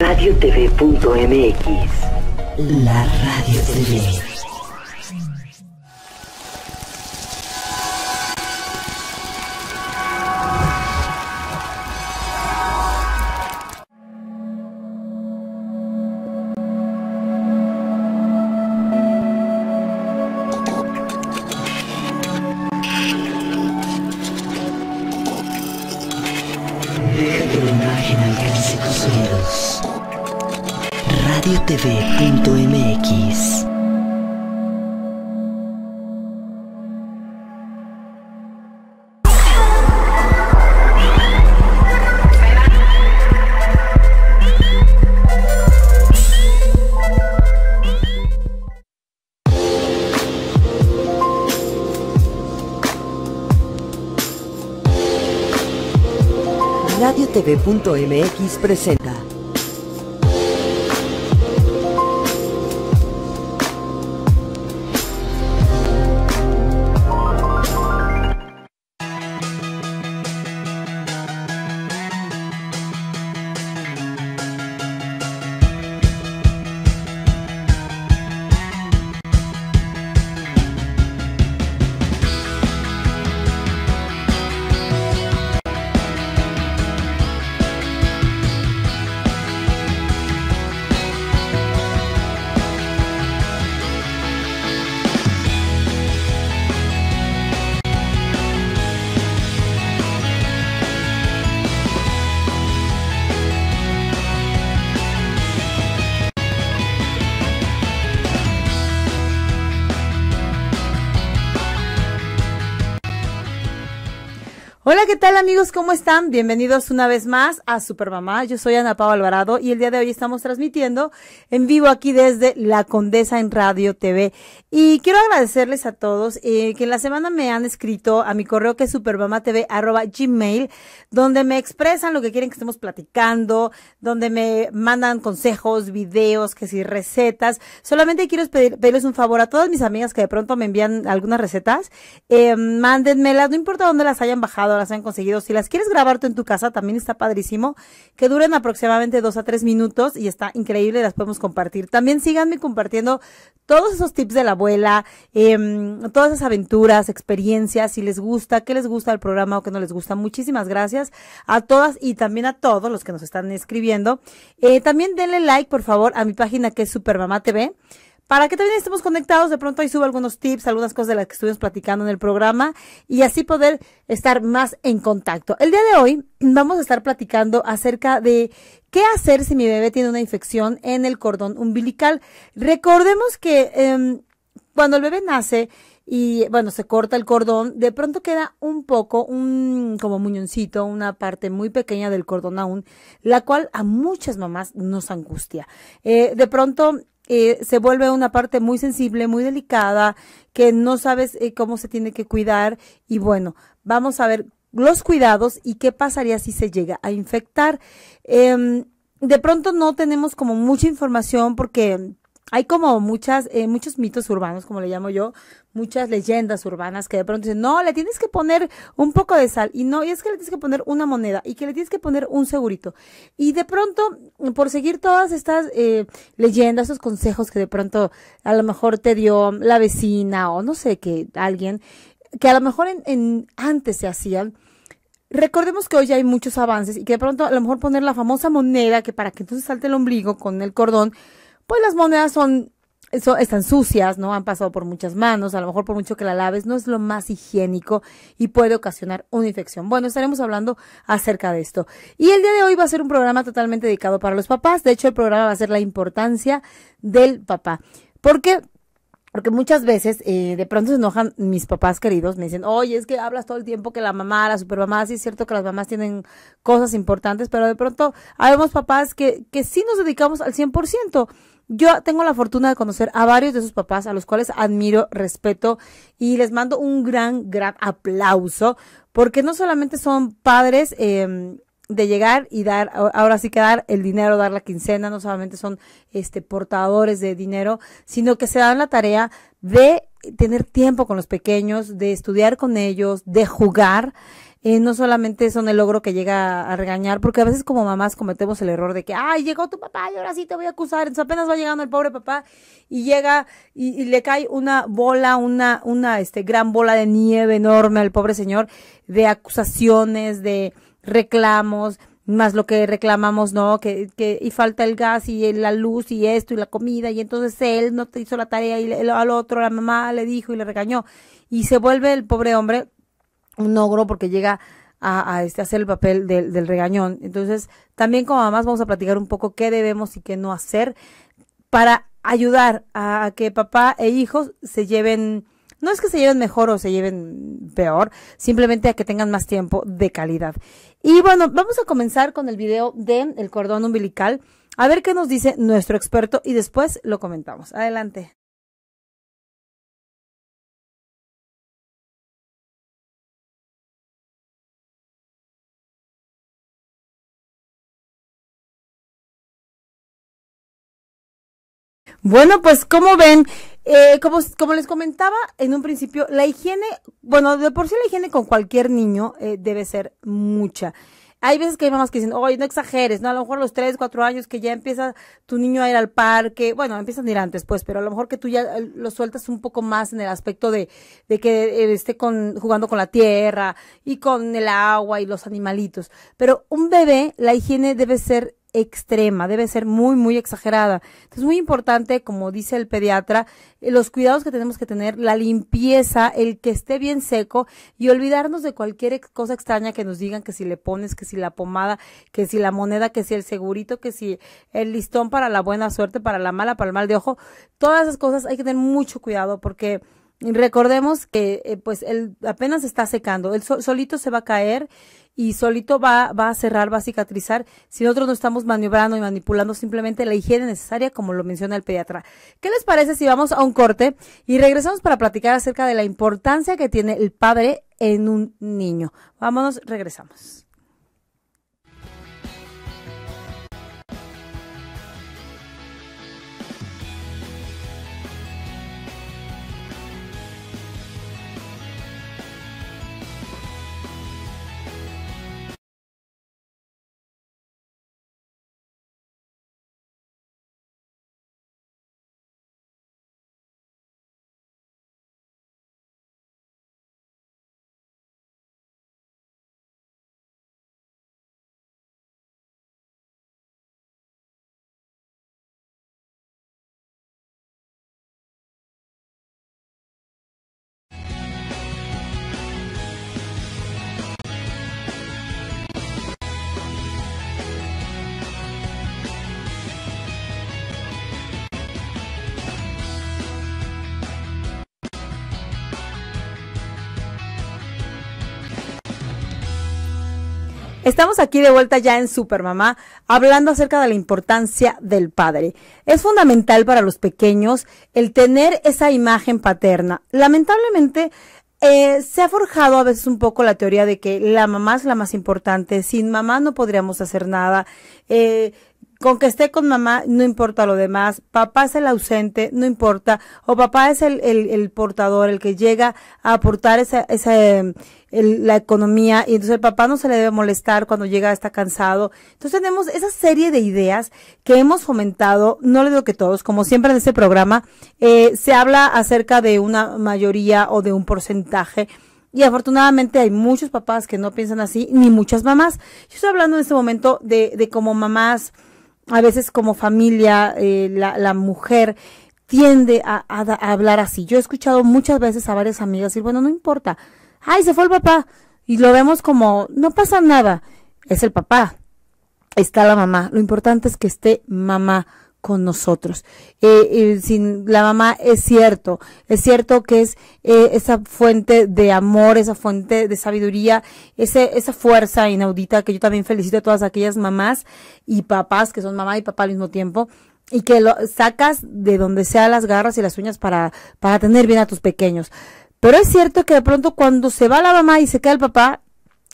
Radiotv.mx La Radio TV. punto mx presenta. tal amigos? ¿Cómo están? Bienvenidos una vez más a Supermamá. Yo soy Ana Pau Alvarado y el día de hoy estamos transmitiendo en vivo aquí desde La Condesa en Radio TV. Y quiero agradecerles a todos eh, que en la semana me han escrito a mi correo que es Gmail, donde me expresan lo que quieren que estemos platicando, donde me mandan consejos, videos, que si recetas. Solamente quiero pedirles un favor a todas mis amigas que de pronto me envían algunas recetas. Eh, mándenmelas, no importa dónde las hayan bajado, las hayan conseguido. Si las quieres grabar tú en tu casa, también está padrísimo, que duren aproximadamente dos a tres minutos y está increíble, las podemos compartir. También síganme compartiendo todos esos tips de la abuela, em, todas esas aventuras, experiencias, si les gusta, qué les gusta el programa o qué no les gusta. Muchísimas gracias a todas y también a todos los que nos están escribiendo. Eh, también denle like, por favor, a mi página que es Supermamá TV para que también estemos conectados. De pronto ahí subo algunos tips, algunas cosas de las que estuvimos platicando en el programa y así poder estar más en contacto. El día de hoy vamos a estar platicando acerca de qué hacer si mi bebé tiene una infección en el cordón umbilical. Recordemos que em, cuando el bebé nace y bueno, se corta el cordón, de pronto queda un poco, un como muñoncito, una parte muy pequeña del cordón aún, la cual a muchas mamás nos angustia. Eh, de pronto eh, se vuelve una parte muy sensible, muy delicada, que no sabes eh, cómo se tiene que cuidar. Y bueno, vamos a ver los cuidados y qué pasaría si se llega a infectar. Em, de pronto no tenemos como mucha información porque hay como muchas, eh, muchos mitos urbanos, como le llamo yo, muchas leyendas urbanas que de pronto dicen, no, le tienes que poner un poco de sal y no, y es que le tienes que poner una moneda y que le tienes que poner un segurito. Y de pronto, por seguir todas estas eh, leyendas, esos consejos que de pronto a lo mejor te dio la vecina o no sé, que alguien, que a lo mejor en, antes se hacían, Recordemos que hoy hay muchos avances y que de pronto a lo mejor poner la famosa moneda que para que entonces salte el ombligo con el cordón, pues las monedas son, son, están sucias, ¿no? Han pasado por muchas manos, a lo mejor por mucho que la laves, no es lo más higiénico y puede ocasionar una infección. Bueno, estaremos hablando acerca de esto. Y el día de hoy va a ser un programa totalmente dedicado para los papás. De hecho, el programa va a ser la importancia del papá. Porque porque muchas veces eh, de pronto se enojan mis papás queridos, me dicen, oye, es que hablas todo el tiempo que la mamá, la supermamá, sí es cierto que las mamás tienen cosas importantes, pero de pronto unos papás que, que sí nos dedicamos al 100%. Yo tengo la fortuna de conocer a varios de sus papás, a los cuales admiro, respeto y les mando un gran, gran aplauso, porque no solamente son padres em, de llegar y dar, ahora sí que dar el dinero, dar la quincena, no solamente son este, portadores de dinero, sino que se dan la tarea de tener tiempo con los pequeños, de estudiar con ellos, de jugar. Eh, no solamente son el logro que llega a regañar, porque a veces como mamás cometemos el error de que, ay, llegó tu papá y ahora sí te voy a acusar, entonces apenas va llegando el pobre papá y llega y, le cae una bola, una, una, este, gran bola de nieve enorme al pobre señor de acusaciones, de reclamos, más lo que reclamamos, ¿no? Que, que, y falta el gas y la luz y esto y la comida y entonces él no te hizo la tarea y al otro la mamá le dijo y le regañó y se vuelve el pobre hombre un ogro porque llega a, este, hacer el papel del, regañón. Entonces, también como mamás vamos a platicar un poco qué debemos y qué no hacer para ayudar a que papá e hijos se lleven, no es que se lleven mejor o se lleven peor, simplemente a que tengan más tiempo de calidad. Y bueno, vamos a comenzar con el video de el cordón umbilical, a ver qué nos dice nuestro experto y después lo comentamos. Adelante. Bueno, pues eh, como ven, como, les comentaba en un principio, la higiene, bueno, de por sí la higiene con cualquier niño eh, debe ser mucha. Hay veces que hay mamás que dicen, oye, no exageres, ¿no? A lo mejor los tres, cuatro años que ya empieza tu niño a ir al parque, bueno, empiezan a ir antes, pues, pero a lo mejor que tú ya eh, lo sueltas un poco más en el aspecto de, de que esté con, jugando con la tierra y con el agua y los animalitos. Pero un bebé, la higiene debe ser extrema, debe ser muy, muy exagerada. Es muy importante, como dice el pediatra, eh, los cuidados que tenemos que tener, la limpieza, el que esté bien seco y olvidarnos de cualquier cosa extraña que nos digan que si le pones, que si la pomada, que si la moneda, que si el segurito, que si el listón para la buena suerte, para la mala, para el mal de ojo. Todas esas cosas hay que tener mucho cuidado porque recordemos que eh, pues él apenas está secando, él solito se va a caer y solito va, va a cerrar, va a cicatrizar si nosotros no estamos maniobrando y manipulando simplemente la higiene necesaria como lo menciona el pediatra. ¿Qué les parece si vamos a un corte y regresamos para platicar acerca de la importancia que tiene el padre en un niño? Vámonos, regresamos. Estamos aquí de vuelta ya en Supermamá hablando acerca de la importancia del padre. Es fundamental para los pequeños el tener esa imagen paterna. Lamentablemente eh, se ha forjado a veces un poco la teoría de que la mamá es la más importante, sin mamá no podríamos hacer nada. Eh, con que esté con mamá, no importa lo demás. Papá es el ausente, no importa. O papá es el, el, el portador, el que llega a aportar esa, esa, em, la economía. Y entonces el papá no se le debe molestar cuando llega, está cansado. Entonces tenemos esa serie de ideas que hemos fomentado. No le digo que todos, como siempre en este programa, eh, se habla acerca de una mayoría o de un porcentaje. Y afortunadamente hay muchos papás que no piensan así, ni muchas mamás. Yo estoy hablando en este momento de, de como mamás a veces como familia, eh, la, mujer tiende a, a, hablar así. Yo he escuchado muchas veces a varias amigas decir, bueno, no importa, ay, se fue el papá. Y lo vemos como, no pasa nada, es el papá, está la mamá. Lo importante es que esté mamá con nosotros. Eh, sin la mamá es cierto, es cierto que es eh, esa fuente de amor, esa fuente de sabiduría, esa fuerza inaudita que yo también felicito a todas aquellas mamás y papás que son mamá y papá al mismo tiempo y que lo sacas de donde sea las garras y las uñas para, para tener bien a tus pequeños. Pero es cierto que de pronto cuando se va la mamá y se queda el papá,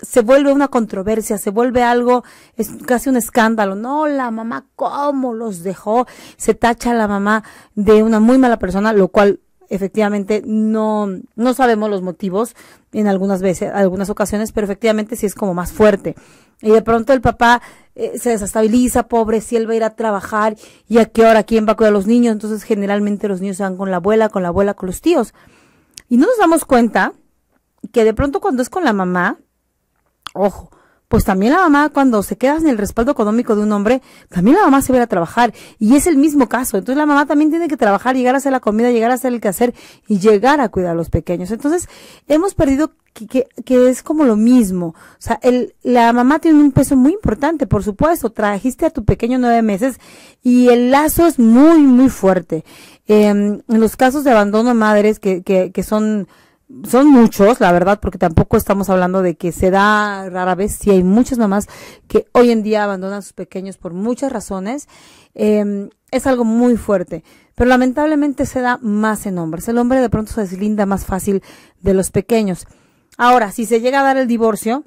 se vuelve una controversia, se vuelve algo, es casi un escándalo. No, la mamá, ¿cómo los dejó? Se tacha a la mamá de una muy mala persona, lo cual efectivamente no, no sabemos los motivos en algunas veces, algunas ocasiones, pero efectivamente sí es como más fuerte. Y de pronto el papá eh, se desestabiliza, pobre, si él va a ir a trabajar y a qué hora, quién va a cuidar a los niños. Entonces generalmente los niños se van con la abuela, con la abuela, con los tíos. Y no nos damos cuenta que de pronto cuando es con la mamá, Ojo, pues también la mamá cuando se queda en el respaldo económico de un hombre, también la mamá se va a trabajar y es el mismo caso. Entonces la mamá también tiene que trabajar, llegar a hacer la comida, llegar a hacer el quehacer y llegar a cuidar a los pequeños. Entonces hemos perdido que, que, es como lo mismo. O sea, el, la mamá tiene un peso muy importante, por supuesto. Trajiste a tu pequeño nueve meses y el lazo es muy, muy fuerte. Em, en los casos de abandono madres que, que, que son son muchos, la verdad, porque tampoco estamos hablando de que se da rara vez. Si hay muchas mamás que hoy en día abandonan a sus pequeños por muchas razones. Em, es algo muy fuerte, pero lamentablemente se da más en hombres. El hombre de pronto se deslinda más fácil de los pequeños. Ahora, si se llega a dar el divorcio,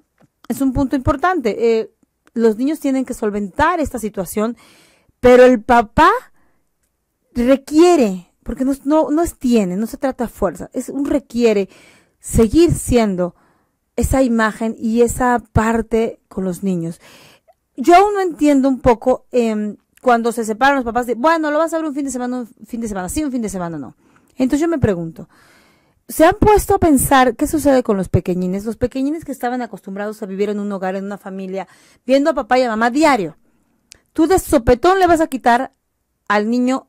es un punto importante. Eh, los niños tienen que solventar esta situación, pero el papá requiere porque no, no, es tiene, no se trata de fuerza, es un requiere seguir siendo esa imagen y esa parte con los niños. Yo aún no entiendo un poco em, cuando se separan los papás de, bueno, lo vas a ver un fin de semana, un fin de semana, sí, un fin de semana, no. Entonces yo me pregunto, ¿se han puesto a pensar qué sucede con los pequeñines? Los pequeñines que estaban acostumbrados a vivir en un hogar, en una familia, viendo a papá y a mamá diario. Tú de sopetón le vas a quitar al niño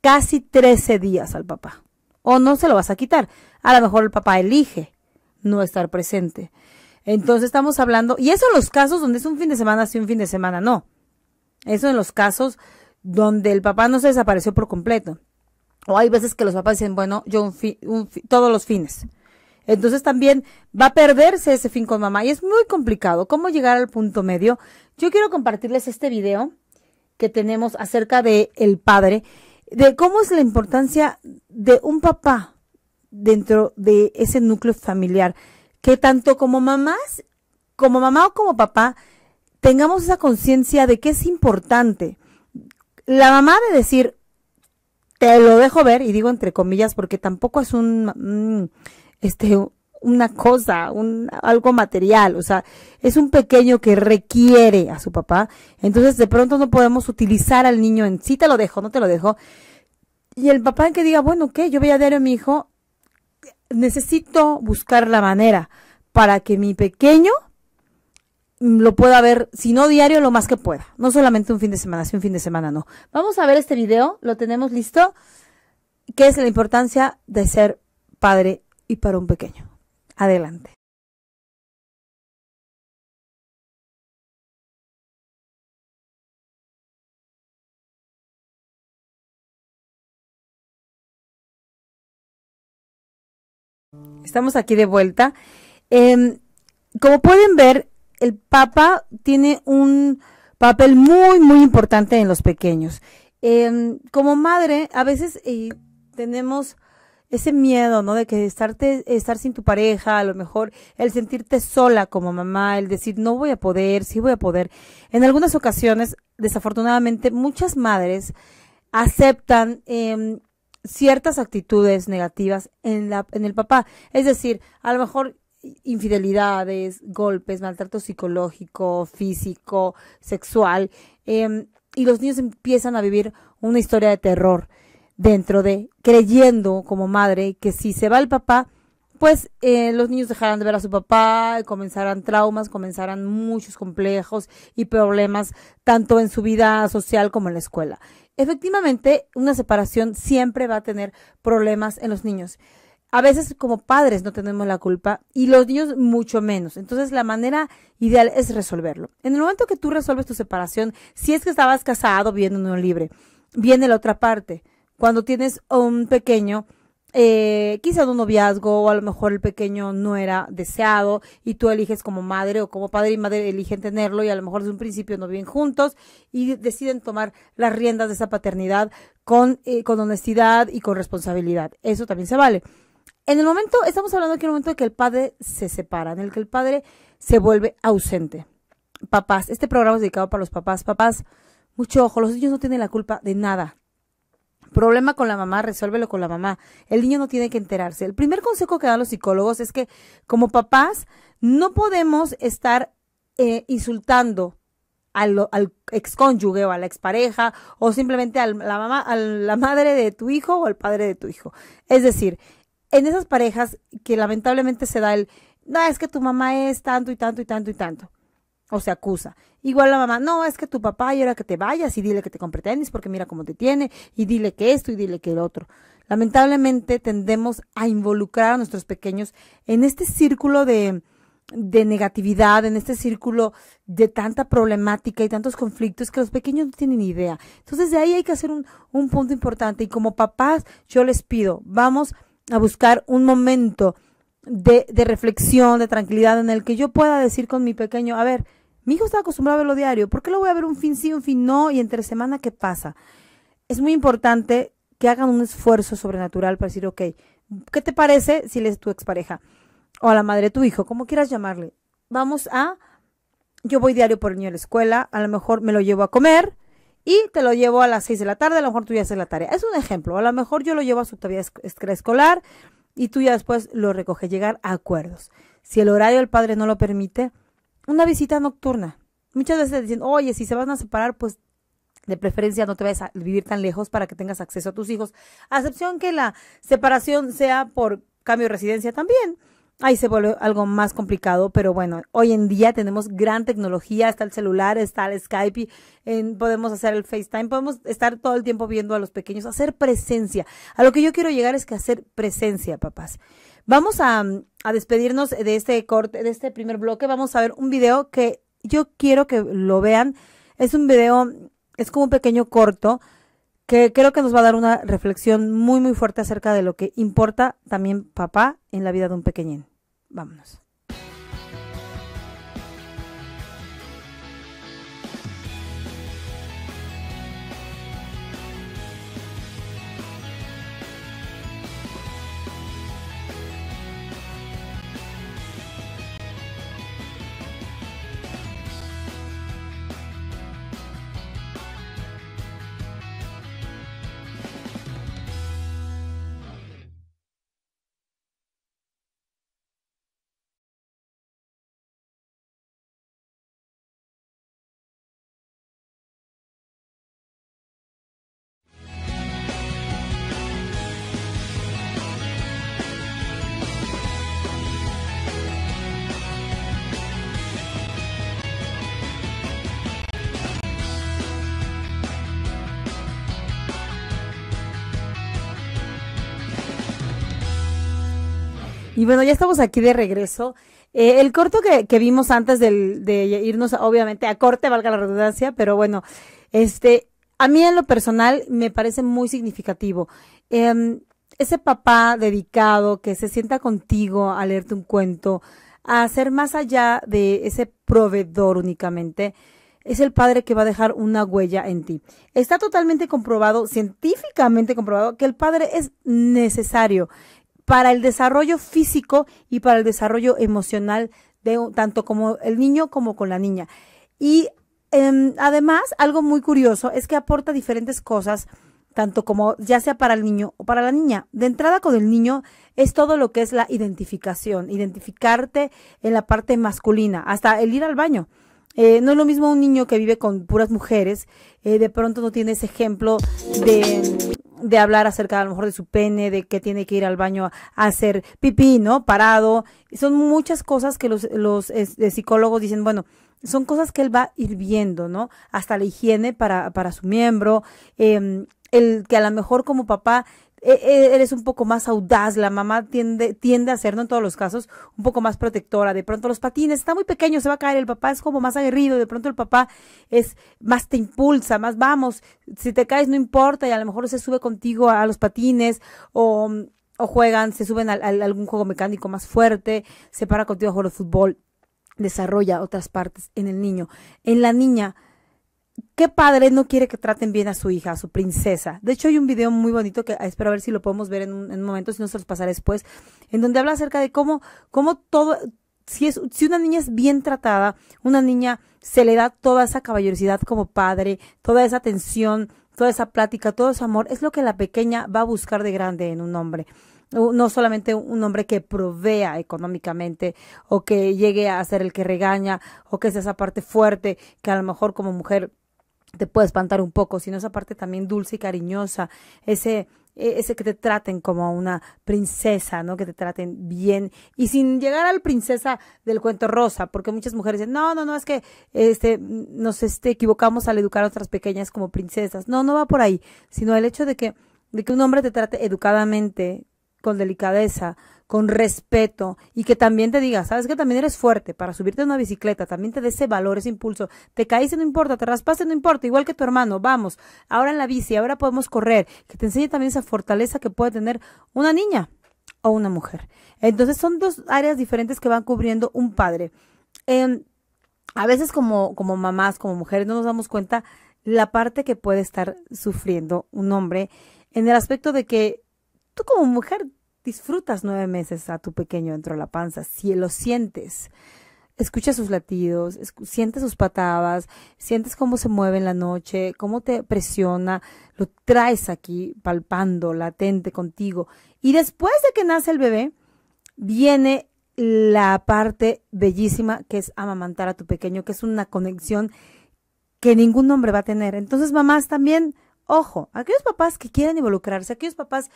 casi 13 días al papá. O no se lo vas a quitar. A lo mejor el papá elige no estar presente. Entonces estamos hablando, y eso en los casos donde es un fin de semana, sí, un fin de semana, no. Eso en los casos donde el papá no se desapareció por completo. O hay veces que los papás dicen, bueno, yo todos los fines. Entonces también va a perderse ese fin con mamá y es muy complicado. ¿Cómo llegar al punto medio? Yo quiero compartirles este video que tenemos acerca de el padre de cómo es la importancia de un papá dentro de ese núcleo familiar, que tanto como mamás, como mamá o como papá, tengamos esa conciencia de que es importante. La mamá de decir, te lo dejo ver, y digo entre comillas, porque tampoco es un, mm, este, una cosa, un, algo material, o sea, es un pequeño que requiere a su papá, entonces de pronto no podemos utilizar al niño en sí te lo dejo, no te lo dejo, y el papá que diga, bueno, ¿qué? Yo voy a dar a mi hijo, necesito buscar la manera para que mi pequeño lo pueda ver, si no diario, lo más que pueda, no solamente un fin de semana, si un fin de semana no. Vamos a ver este video, lo tenemos listo, que es la importancia de ser padre y para un pequeño. Adelante. Estamos aquí de vuelta. Em, como pueden ver, el Papa tiene un papel muy, muy importante en los pequeños. Em, como madre, a veces eh, tenemos ese miedo, ¿no? De que estarte, estar sin tu pareja, a lo mejor el sentirte sola como mamá, el decir no voy a poder, sí voy a poder. En algunas ocasiones, desafortunadamente, muchas madres aceptan em, ciertas actitudes negativas en, la, en el papá. Es decir, a lo mejor infidelidades, golpes, maltrato psicológico, físico, sexual, em, y los niños empiezan a vivir una historia de terror dentro de creyendo como madre que si se va el papá, pues eh, los niños dejarán de ver a su papá, comenzarán traumas, comenzarán muchos complejos y problemas, tanto en su vida social como en la escuela. Efectivamente, una separación siempre va a tener problemas en los niños. A veces como padres no tenemos la culpa y los niños mucho menos. Entonces la manera ideal es resolverlo. En el momento que tú resuelves tu separación, si es que estabas casado, viviendo en un libre, viene la otra parte cuando tienes un pequeño, eh, de un noviazgo o a lo mejor el pequeño no era deseado y tú eliges como madre o como padre y madre eligen tenerlo y a lo mejor desde un principio no viven juntos y deciden tomar las riendas de esa paternidad con, eh, con honestidad y con responsabilidad. Eso también se vale. En el momento, estamos hablando aquí en el momento de que el padre se separa, en el que el padre se vuelve ausente. Papás, este programa es dedicado para los papás. Papás, mucho ojo, los niños no tienen la culpa de nada Problema con la mamá, resuélvelo con la mamá. El niño no tiene que enterarse. El primer consejo que dan los psicólogos es que como papás no podemos estar eh, insultando al, al excónyuge o a la expareja o simplemente a la, mamá, a la madre de tu hijo o al padre de tu hijo. Es decir, en esas parejas que lamentablemente se da el, no, es que tu mamá es tanto y tanto y tanto y tanto o se acusa. Igual la mamá, no, es que tu papá y ahora que te vayas y dile que te compre tenis porque mira cómo te tiene y dile que esto y dile que el otro. Lamentablemente tendemos a involucrar a nuestros pequeños en este círculo de, de negatividad, en este círculo de tanta problemática y tantos conflictos que los pequeños no tienen idea. Entonces de ahí hay que hacer un, un punto importante y como papás yo les pido, vamos a buscar un momento de, de reflexión, de tranquilidad en el que yo pueda decir con mi pequeño, a ver, mi hijo está acostumbrado a verlo diario. ¿Por qué lo voy a ver un fin sí, un fin no? Y entre semana, ¿qué pasa? Es muy importante que hagan un esfuerzo sobrenatural para decir, ok, ¿qué te parece si él es tu expareja? O a la madre de tu hijo, como quieras llamarle. Vamos a, yo voy diario por el niño a la escuela, a lo mejor me lo llevo a comer y te lo llevo a las 6 de la tarde, a lo mejor tú ya haces la tarea. Es un ejemplo, a lo mejor yo lo llevo a su tarea escolar y tú ya después lo recoges, llegar a acuerdos. Si el horario del padre no lo permite, una visita nocturna. Muchas veces dicen, oye, si se van a separar, pues de preferencia no te vayas a vivir tan lejos para que tengas acceso a tus hijos, a excepción que la separación sea por cambio de residencia también. Ahí se vuelve algo más complicado, pero bueno, hoy en día tenemos gran tecnología, está el celular, está el Skype, en, podemos hacer el FaceTime, podemos estar todo el tiempo viendo a los pequeños, hacer presencia. A lo que yo quiero llegar es que hacer presencia, papás. Vamos a, despedirnos de este corte, de este primer bloque. Vamos a ver un video que yo quiero que lo vean. Es un video, es como un pequeño corto que creo que nos va a dar una reflexión muy, muy fuerte acerca de lo que importa también papá en la vida de un pequeñín. Vámonos. Y bueno, ya estamos aquí de regreso. Eh, el corto que, vimos antes de irnos, obviamente, a corte, valga la redundancia, pero bueno, este, a mí en lo personal me parece muy significativo. Em, ese papá dedicado que se sienta contigo a leerte un cuento, a ser más allá de ese proveedor únicamente, es el padre que va a dejar una huella en ti. Está totalmente comprobado, científicamente comprobado, que el padre es necesario para el desarrollo físico y para el desarrollo emocional de tanto como el niño como con la niña. Y em, además, algo muy curioso es que aporta diferentes cosas, tanto como ya sea para el niño o para la niña. De entrada con el niño es todo lo que es la identificación, identificarte en la parte masculina, hasta el ir al baño. Eh, no es lo mismo un niño que vive con puras mujeres, eh, de pronto no tiene ese ejemplo de, de hablar acerca a lo mejor de su pene, de que tiene que ir al baño a hacer pipí, ¿no? Parado. Son muchas cosas que los, los eh, psicólogos dicen, bueno, son cosas que él va a ir viendo, ¿no? Hasta la higiene para, para su miembro, em, el que a lo mejor como papá e, e, eres un poco más audaz, la mamá tiende, tiende a ser, no en todos los casos, un poco más protectora, de pronto los patines, está muy pequeño, se va a caer, el papá es como más aguerrido, de pronto el papá es más te impulsa, más vamos, si te caes no importa y a lo mejor se sube contigo a, los patines o, juegan, se suben a, algún juego mecánico más fuerte, se para contigo a jugar al fútbol, desarrolla otras partes en el niño. En la niña, ¿Qué padre no quiere que traten bien a su hija, a su princesa? De hecho, hay un video muy bonito que ah, espero ver si lo podemos ver en un, momento, si no se los pasaré después, en donde habla acerca de cómo, cómo todo, si, es, si una niña es bien tratada, una niña se le da toda esa caballerosidad como padre, toda esa atención, toda esa plática, todo ese amor, es lo que la pequeña va a buscar de grande en un hombre no solamente un hombre que provea económicamente o que llegue a ser el que regaña o que sea esa parte fuerte que a lo mejor como mujer te puede espantar un poco, sino esa parte también dulce y cariñosa, ese e, ese que te traten como a una princesa, ¿no? Que te traten bien y sin llegar al princesa del cuento rosa, porque muchas mujeres dicen, "No, no, no, es que este nos este equivocamos al educar a otras pequeñas como princesas." No, no va por ahí, sino el hecho de que de que un hombre te trate educadamente, con delicadeza, con respeto y que también te diga, sabes que también eres fuerte para subirte a una bicicleta, también te dé ese valor, ese impulso. Te caíste, no importa, te raspaste, no importa, igual que tu hermano, vamos, ahora en la bici, ahora podemos correr, que te enseñe también esa fortaleza que puede tener una niña o una mujer. Entonces son dos áreas diferentes que van cubriendo un padre. Em, a veces como, como mamás, como mujeres, no nos damos cuenta la parte que puede estar sufriendo un hombre en el aspecto de que tú como mujer disfrutas nueve meses a tu pequeño dentro de la panza, si lo sientes. escuchas sus latidos, sientes sus patadas, sientes cómo se mueve en la noche, cómo te presiona, lo traes aquí palpando, latente contigo. Y después de que nace el bebé, viene la parte bellísima que es amamantar a tu pequeño, que es una conexión que ningún hombre va a tener. Entonces, mamás, también, ojo, aquellos papás que quieren involucrarse, aquellos papás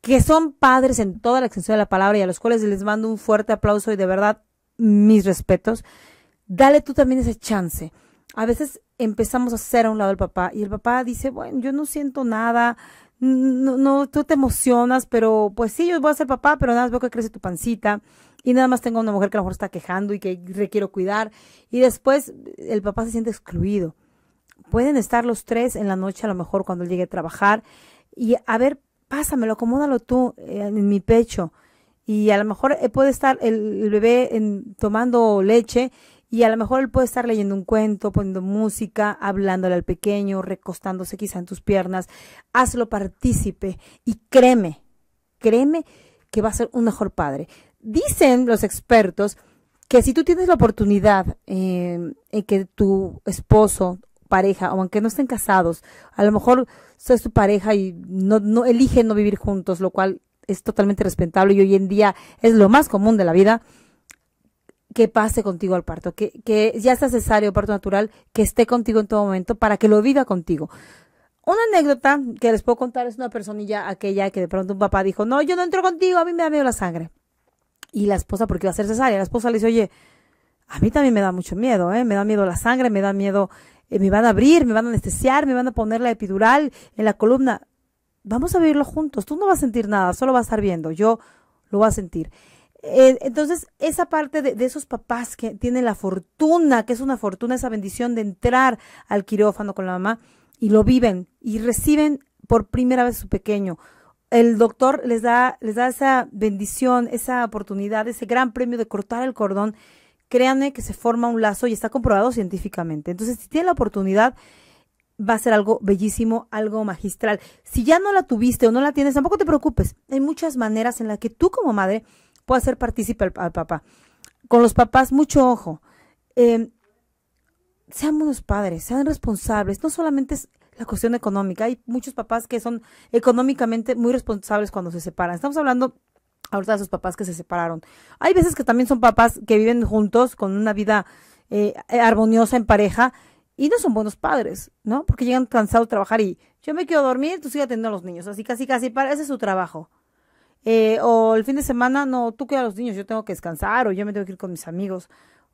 que son padres en toda la extensión de la palabra y a los cuales les mando un fuerte aplauso y de verdad mis respetos, dale tú también ese chance. A veces empezamos a hacer a un lado el papá y el papá dice, bueno, yo no siento nada, no, no, tú te emocionas, pero pues sí, yo voy a ser papá, pero nada más veo que crece tu pancita y nada más tengo una mujer que a lo mejor está quejando y que requiero cuidar y después el papá se siente excluido. Pueden estar los tres en la noche a lo mejor cuando él llegue a trabajar y a ver pásamelo, acomódalo tú eh, en mi pecho. Y a lo mejor eh, puede estar el, bebé en, tomando leche y a lo mejor él puede estar leyendo un cuento, poniendo música, hablándole al pequeño, recostándose quizá en tus piernas. Hazlo partícipe y créeme, créeme que va a ser un mejor padre. Dicen los expertos que si tú tienes la oportunidad en eh, que tu esposo pareja, o aunque no estén casados, a lo mejor es su pareja y no, no eligen no vivir juntos, lo cual es totalmente respetable y hoy en día es lo más común de la vida, que pase contigo al parto, que, ya sea cesárea o parto natural, que esté contigo en todo momento para que lo viva contigo. Una anécdota que les puedo contar es una personilla aquella que de pronto un papá dijo, no, yo no entro contigo, a mí me da miedo la sangre. Y la esposa, porque va a ser cesárea, la esposa le dice, oye, a mí también me da mucho miedo, ¿eh? me da miedo la sangre, me da miedo eh, me van a abrir, me van a anestesiar, me van a poner la epidural en la columna. Vamos a vivirlo juntos. Tú no vas a sentir nada, solo vas a estar viendo. Yo lo voy a sentir. Eh, entonces, esa parte de, esos papás que tienen la fortuna, que es una fortuna, esa bendición de entrar al quirófano con la mamá y lo viven y reciben por primera vez su pequeño. El doctor les da, les da esa bendición, esa oportunidad, ese gran premio de cortar el cordón créanme que se forma un lazo y está comprobado científicamente. Entonces, si tiene la oportunidad, va a ser algo bellísimo, algo magistral. Si ya no la tuviste o no la tienes, tampoco te preocupes. Hay muchas maneras en las que tú como madre puedas ser partícipe al, papá. Con los papás, mucho ojo. Em, sean seamos padres, sean responsables. No solamente es la cuestión económica. Hay muchos papás que son económicamente muy responsables cuando se separan. Estamos hablando ahorita esos papás que se separaron. Hay veces que también son papás que viven juntos con una vida eh, eh, armoniosa en pareja y no son buenos padres, ¿no? Porque llegan cansados de trabajar y yo me quiero dormir, tú sigues atendiendo a los niños. Así casi, casi, ese es su trabajo. Eh, o el fin de semana, no, tú cuida a los niños, yo tengo que descansar o yo me tengo que ir con mis amigos.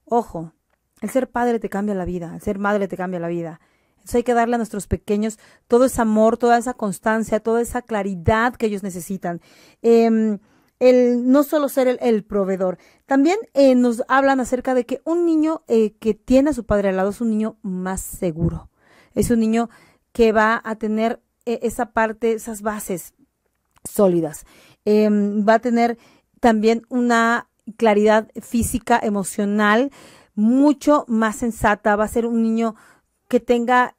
Ojo, el ser padre te cambia la vida, el ser madre te cambia la vida. Eso hay que darle a nuestros pequeños todo ese amor, toda esa constancia, toda esa claridad que ellos necesitan. Eh, el no solo ser el, proveedor. También eh, nos hablan acerca de que un niño eh, que tiene a su padre al lado es un niño más seguro. Es un niño que va a tener eh, esa parte, esas bases sólidas. Em, va a tener también una claridad física, emocional, mucho más sensata. Va a ser un niño que tenga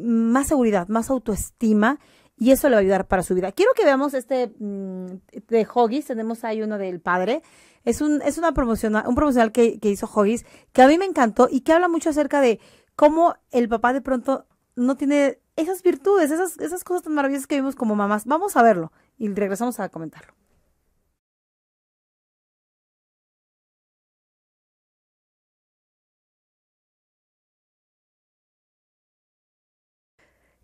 más seguridad, más autoestima y eso le va a ayudar para su vida. Quiero que veamos este mm, de Hoggies, tenemos ahí uno del padre. Es un, es una promocional, un promocional que, hizo Hoggies, que a mí me encantó y que habla mucho acerca de cómo el papá de pronto no tiene esas virtudes, esas, esas cosas tan maravillosas que vimos como mamás. Vamos a verlo y regresamos a comentarlo.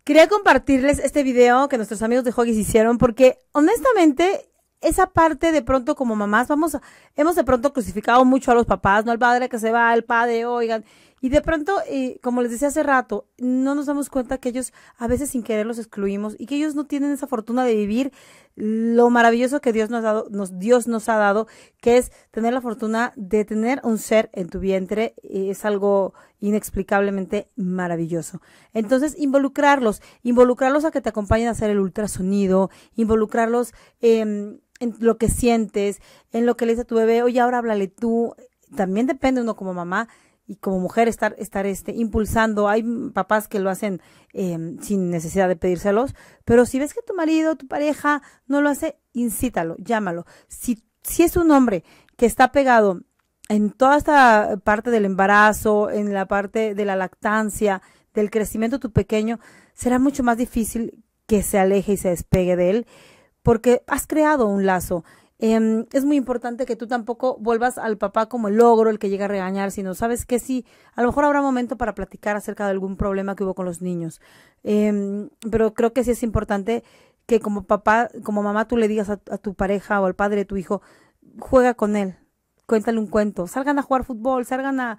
Quería compartirles este video que nuestros amigos de Hoggies hicieron porque honestamente esa parte de pronto como mamás, vamos, hemos de pronto crucificado mucho a los papás, no al padre que se va, al padre, oigan, y de pronto, eh, como les decía hace rato, no nos damos cuenta que ellos a veces sin querer los excluimos y que ellos no tienen esa fortuna de vivir lo maravilloso que Dios nos ha dado, nos, Dios nos ha dado que es tener la fortuna de tener un ser en tu vientre. Eh, es algo inexplicablemente maravilloso. Entonces, involucrarlos, involucrarlos a que te acompañen a hacer el ultrasonido, involucrarlos em, en lo que sientes, en lo que le dice a tu bebé, oye, ahora háblale tú. También depende uno como mamá y como mujer estar, estar este, impulsando. Hay papás que lo hacen em, sin necesidad de pedírselos, pero si ves que tu marido, tu pareja no lo hace, incítalo, llámalo. Si, si es un hombre que está pegado en toda esta parte del embarazo, en la parte de la lactancia, del crecimiento de tu pequeño, será mucho más difícil que se aleje y se despegue de él, porque has creado un lazo. Em, es muy importante que tú tampoco vuelvas al papá como el logro, el que llega a regañar, sino sabes que sí, a lo mejor habrá momento para platicar acerca de algún problema que hubo con los niños. Em, pero creo que sí es importante que como papá, como mamá, tú le digas a, tu pareja o al padre de tu hijo, juega con él, cuéntale un cuento, salgan a jugar fútbol, salgan a,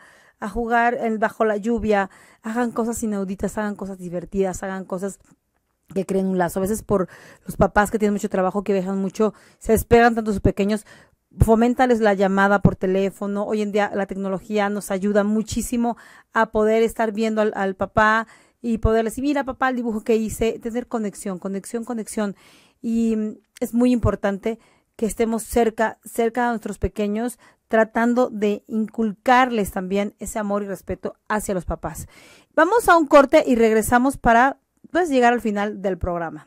jugar bajo la lluvia, hagan cosas inauditas, hagan cosas divertidas, hagan cosas que creen un lazo. A veces por los papás que tienen mucho trabajo, que viajan mucho, se despegan tanto sus pequeños. Foméntales la llamada por teléfono. Hoy en día la tecnología nos ayuda muchísimo a poder estar viendo al, al papá y poder decir, mira papá, el dibujo que hice, tener conexión, conexión, conexión. Y mm, es muy importante que estemos cerca, cerca de nuestros pequeños, tratando de inculcarles también ese amor y respeto hacia los papás. Vamos a un corte y regresamos para pues llegar al final del programa.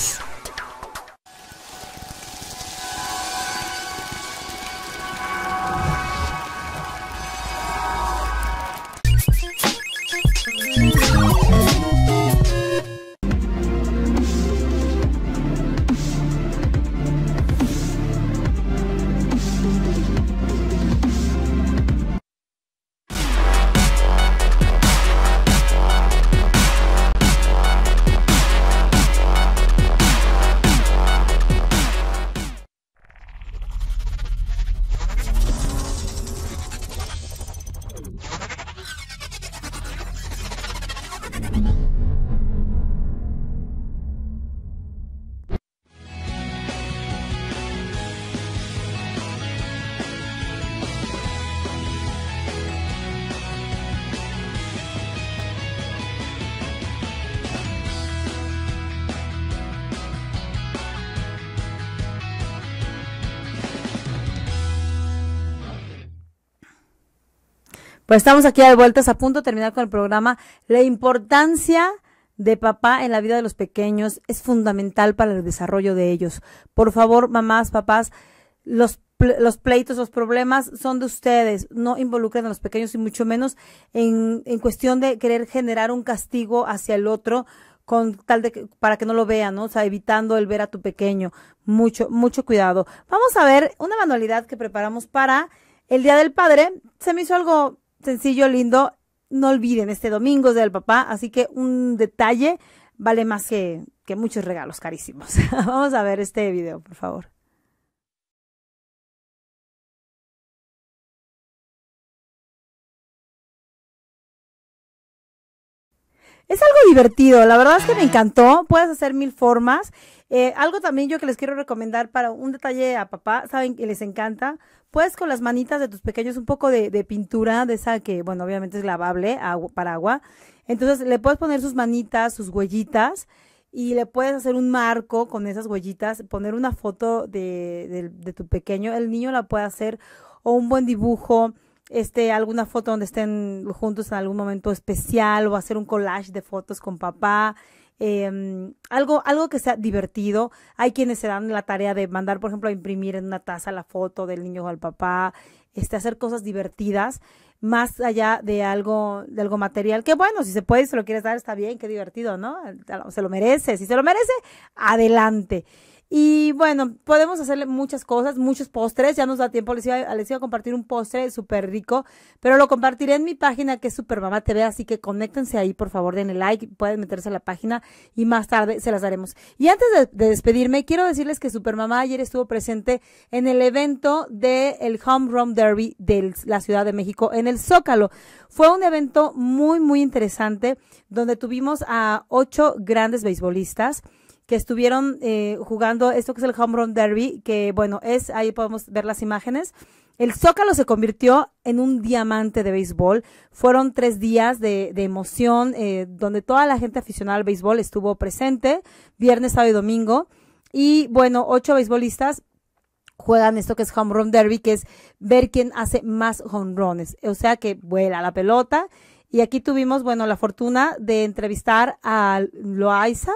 Pues estamos aquí de vueltas a punto de terminar con el programa. La importancia de papá en la vida de los pequeños es fundamental para el desarrollo de ellos. Por favor, mamás, papás, los pleitos, los problemas son de ustedes. No involucren a los pequeños y mucho menos en, cuestión de querer generar un castigo hacia el otro con tal de que, para que no lo vean, ¿no? O sea, evitando el ver a tu pequeño. Mucho, mucho cuidado. Vamos a ver una manualidad que preparamos para el Día del Padre. Se me hizo algo sencillo, lindo. No olviden, este domingo es del papá, así que un detalle vale más que, que muchos regalos carísimos. Vamos a ver este video, por favor. Es algo divertido, la verdad es que me encantó, puedes hacer mil formas. Eh, algo también yo que les quiero recomendar para un detalle a papá, saben que les encanta, puedes con las manitas de tus pequeños un poco de, pintura, de esa que, bueno, obviamente es lavable para agua. Entonces le puedes poner sus manitas, sus huellitas y le puedes hacer un marco con esas huellitas, poner una foto de tu pequeño, el niño la puede hacer o un buen dibujo este, alguna foto donde estén juntos en algún momento especial o hacer un collage de fotos con papá. Em, algo, algo que sea divertido. Hay quienes se dan la tarea de mandar, por ejemplo, a imprimir en una taza la foto del niño al papá, este, hacer cosas divertidas, más allá de algo, de algo material. Que bueno, si se puede si se lo quieres dar, está bien, qué divertido, ¿no? Se lo merece. Si se lo merece, adelante. Y bueno, podemos hacerle muchas cosas, muchos postres. Ya nos da tiempo, les iba, les iba a compartir un postre súper rico, pero lo compartiré en mi página que es Supermamá TV, así que conéctense ahí, por favor, denle like, pueden meterse a la página y más tarde se las daremos. Y antes de, despedirme, quiero decirles que Supermamá ayer estuvo presente en el evento del el Home Run Derby de la Ciudad de México en el Zócalo. Fue un evento muy, muy interesante donde tuvimos a ocho grandes beisbolistas que estuvieron eh, jugando esto que es el Home Run Derby, que bueno, es, ahí podemos ver las imágenes. El Zócalo se convirtió en un diamante de béisbol. Fueron tres días de, emoción, eh, donde toda la gente aficionada al béisbol estuvo presente, viernes, sábado y domingo. Y bueno, ocho beisbolistas juegan esto que es home run derby, que es ver quién hace más home runs. O sea que vuela la pelota. Y aquí tuvimos, bueno, la fortuna de entrevistar a Loaiza,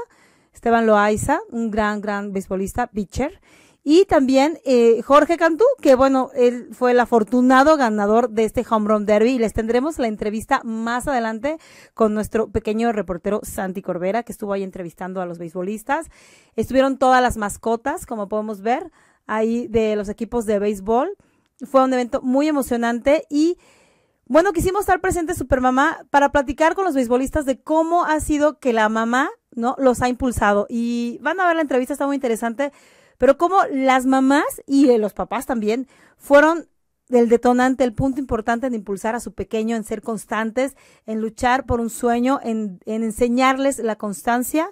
Esteban Loaiza, un gran, gran beisbolista, pitcher. Y también eh, Jorge Cantú, que bueno, él fue el afortunado ganador de este Home Run Derby. les tendremos la entrevista más adelante con nuestro pequeño reportero Santi Corbera, que estuvo ahí entrevistando a los beisbolistas. Estuvieron todas las mascotas, como podemos ver, ahí de los equipos de béisbol. Fue un evento muy emocionante y bueno, quisimos estar presente Supermamá para platicar con los beisbolistas de cómo ha sido que la mamá, ¿no? Los ha impulsado. Y van a ver la entrevista, está muy interesante, pero cómo las mamás y eh, los papás también fueron el detonante, el punto importante en impulsar a su pequeño, en ser constantes, en luchar por un sueño, en, enseñarles la constancia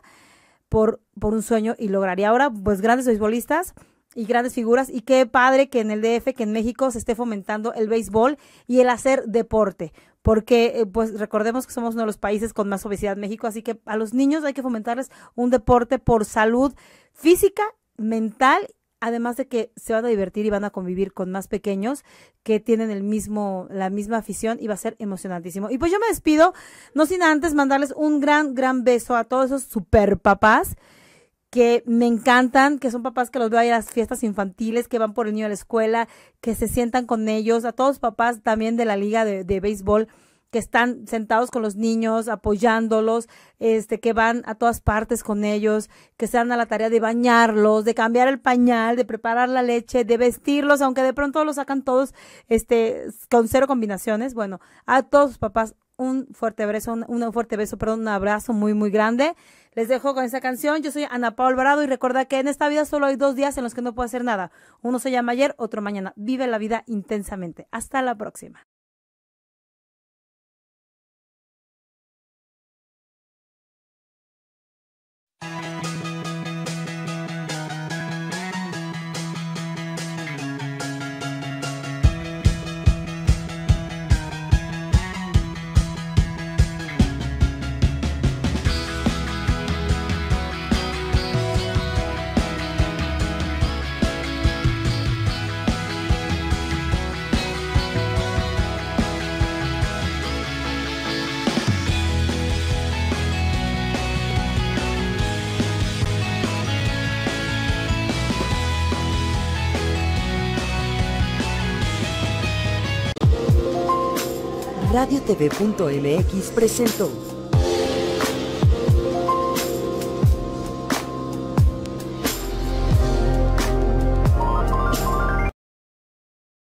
por, por un sueño y lograr. Y ahora, pues grandes beisbolistas y grandes figuras. Y qué padre que en el DF, que en México se esté fomentando el béisbol y el hacer deporte. Porque, eh, pues, recordemos que somos uno de los países con más obesidad en México. Así que a los niños hay que fomentarles un deporte por salud física, mental además de que se van a divertir y van a convivir con más pequeños que tienen el mismo, la misma afición y va a ser emocionantísimo. Y pues yo me despido, no sin antes mandarles un gran, gran beso a todos esos super papás que me encantan, que son papás que los veo ahí a las fiestas infantiles, que van por el niño a la escuela, que se sientan con ellos, a todos los papás también de la liga de, béisbol que están sentados con los niños, apoyándolos, este, que van a todas partes con ellos, que se dan a la tarea de bañarlos, de cambiar el pañal, de preparar la leche, de vestirlos, aunque de pronto los sacan todos, este, con cero combinaciones. Bueno, a todos los papás un fuerte beso, un, fuerte beso, perdón, un abrazo muy, muy grande. Les dejo con esta canción. Yo soy Ana Paula Alvarado y recuerda que en esta vida solo hay dos días en los que no puedo hacer nada. Uno se llama ayer, otro mañana. Vive la vida intensamente. Hasta la próxima. TV.mx presentó.